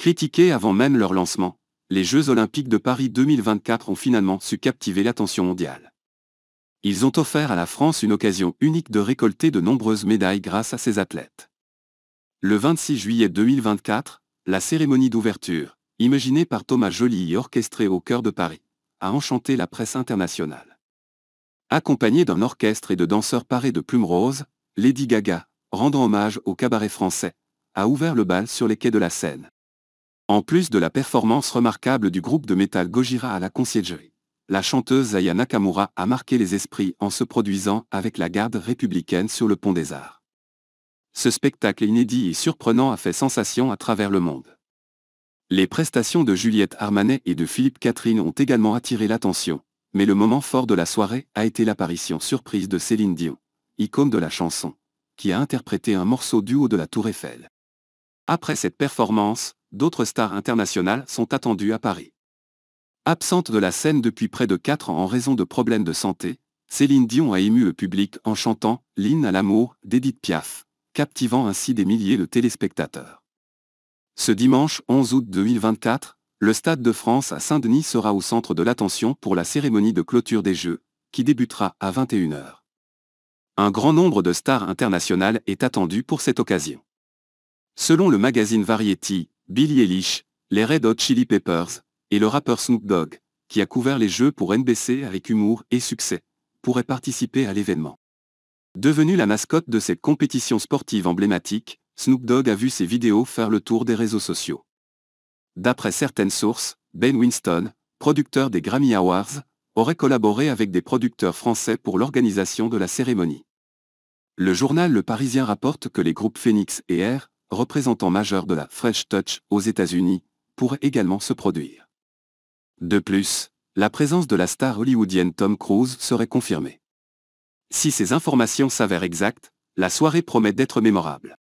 Critiqués avant même leur lancement, les Jeux olympiques de Paris 2024 ont finalement su captiver l'attention mondiale. Ils ont offert à la France une occasion unique de récolter de nombreuses médailles grâce à ses athlètes. Le 26 juillet 2024, la cérémonie d'ouverture, imaginée par Thomas Joly et orchestrée au cœur de Paris, a enchanté la presse internationale. Accompagnée d'un orchestre et de danseurs parés de plumes roses, Lady Gaga, rendant hommage au cabaret français, a ouvert le bal sur les quais de la Seine. En plus de la performance remarquable du groupe de métal Gojira à la conciergerie, la chanteuse Aya Nakamura a marqué les esprits en se produisant avec la garde républicaine sur le Pont des Arts. Ce spectacle inédit et surprenant a fait sensation à travers le monde. Les prestations de Juliette Armanet et de Philippe Catherine ont également attiré l'attention, mais le moment fort de la soirée a été l'apparition surprise de Céline Dion, icône de la chanson, qui a interprété un morceau duo de la Tour Eiffel. Après cette performance, d'autres stars internationales sont attendues à Paris. Absente de la scène depuis près de 4 ans en raison de problèmes de santé, Céline Dion a ému le public en chantant L'hymne à l'amour d'Edith Piaf, captivant ainsi des milliers de téléspectateurs. Ce dimanche 11 août 2024, le Stade de France à Saint-Denis sera au centre de l'attention pour la cérémonie de clôture des Jeux, qui débutera à 21h. Un grand nombre de stars internationales est attendu pour cette occasion. Selon le magazine Variety, Billy Eilish, les Red Hot Chili Peppers, et le rappeur Snoop Dogg, qui a couvert les jeux pour NBC avec humour et succès, pourraient participer à l'événement. Devenu la mascotte de cette compétition sportive emblématique, Snoop Dogg a vu ses vidéos faire le tour des réseaux sociaux. D'après certaines sources, Ben Winston, producteur des Grammy Awards, aurait collaboré avec des producteurs français pour l'organisation de la cérémonie. Le journal Le Parisien rapporte que les groupes Phoenix et Air représentant majeur de la Fresh Touch aux États-Unis, pourrait également se produire. De plus, la présence de la star hollywoodienne Tom Cruise serait confirmée. Si ces informations s'avèrent exactes, la soirée promet d'être mémorable.